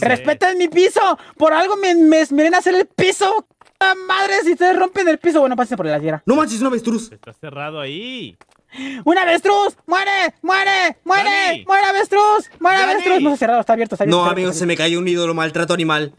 ¡Respeten mi piso! ¡Por algo me, me a hacer el piso! ¡La madre! Si ustedes rompen el piso, bueno, pasen por la tierra. ¡No manches, una avestruz! Está cerrado ahí. Una avestruz! ¡Muere! ¡Muere! ¡Muere! ¡Muere avestruz! ¡Muere avestruz! No está cerrado, está abierto, No, amigo! se me cayó un ídolo maltrato animal.